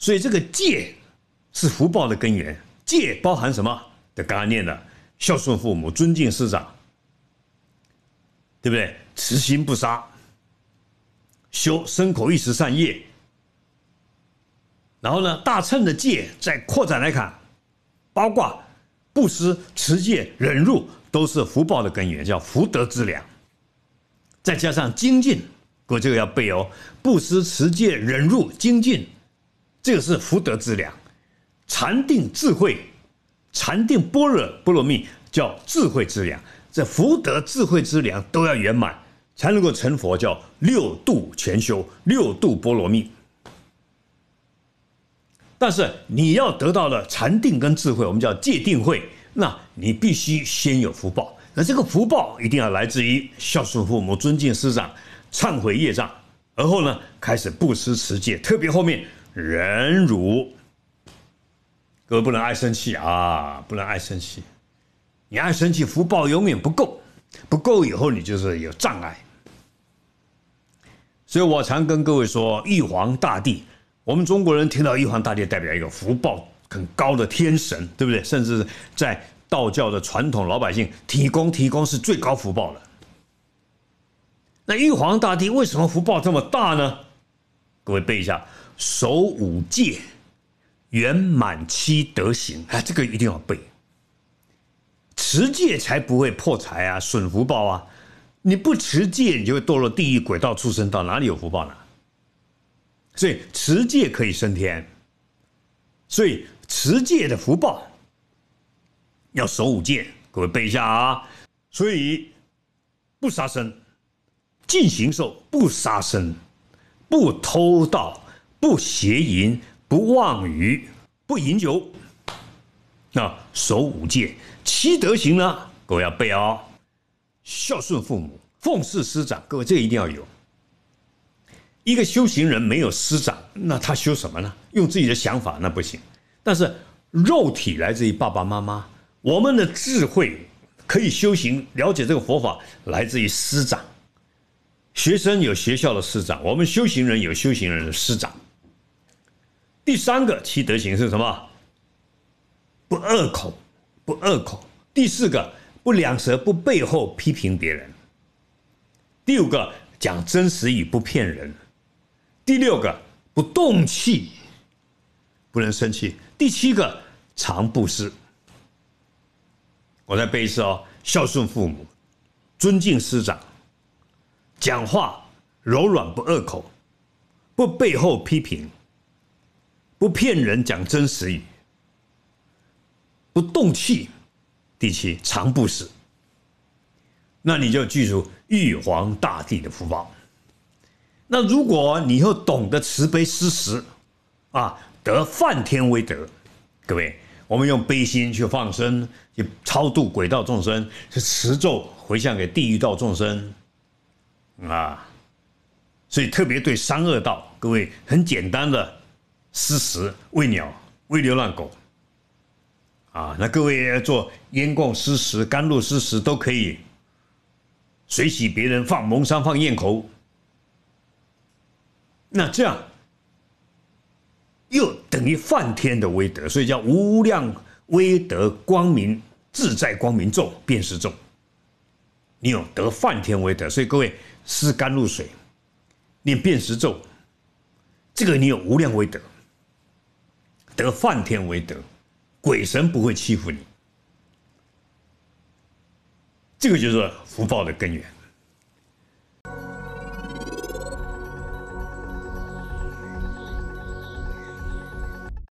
所以这个戒，是福报的根源。戒包含什么的概念呢？孝顺父母，尊敬师长，对不对？慈心不杀，修身口意识善业。然后呢，大乘的戒再扩展来看，包括布施、持戒、忍辱，都是福报的根源，叫福德之良。再加上精进，我这个要背哦：布施、持戒、忍辱、精进。这个是福德之良，禅定智慧，禅定般若波罗蜜叫智慧之良。这福德智慧之良都要圆满，才能够成佛，叫六度全修六度波罗蜜。但是你要得到了禅定跟智慧，我们叫戒定慧，那你必须先有福报。那这个福报一定要来自于孝顺父母、尊敬师长、忏悔业障，而后呢开始布施持戒，特别后面。忍辱，各位不能爱生气啊！不能爱生气，你爱生气，福报永远不够，不够以后你就是有障碍。所以我常跟各位说，玉皇大帝，我们中国人听到玉皇大帝，代表一个福报很高的天神，对不对？甚至在道教的传统，老百姓提供提供是最高福报了。那玉皇大帝为什么福报这么大呢？各位背一下。守五戒，圆满七德行啊，这个一定要背。持戒才不会破财啊，损福报啊。你不持戒，你就会堕落地狱、轨道、畜生道，哪里有福报呢？所以持戒可以升天，所以持戒的福报要守五戒，各位背一下啊。所以不杀生，尽禽兽；不杀生，不偷盗。不邪淫，不妄语，不饮酒。那守五戒，七德行呢？各位要背哦。孝顺父母，奉事师长。各位这一定要有。一个修行人没有师长，那他修什么呢？用自己的想法那不行。但是肉体来自于爸爸妈妈，我们的智慧可以修行，了解这个佛法来自于师长。学生有学校的师长，我们修行人有修行人的师长。第三个，七德行是什么？不恶口，不恶口。第四个，不两舌，不背后批评别人。第五个，讲真实语，不骗人。第六个，不动气，不能生气。第七个，常布施。我再背一次哦，孝顺父母，尊敬师长，讲话柔软，不恶口，不背后批评。不骗人，讲真实语，不动气，第七常不死，那你就记住玉皇大帝的福报。那如果你又懂得慈悲施食，啊，得梵天威德。各位，我们用悲心去放生，去超度鬼道众生，去持咒回向给地狱道众生，啊，所以特别对三恶道，各位很简单的。施食喂鸟喂流浪狗啊！那各位要做烟供施食甘露施食都可以。随喜别人放蒙山放焰口，那这样又等于梵天的威德，所以叫无量威德光明自在光明咒辨识咒。你有得梵天威德，所以各位施甘露水念辨识咒，这个你有无量威德。得梵天为德，鬼神不会欺负你。这个就是福报的根源。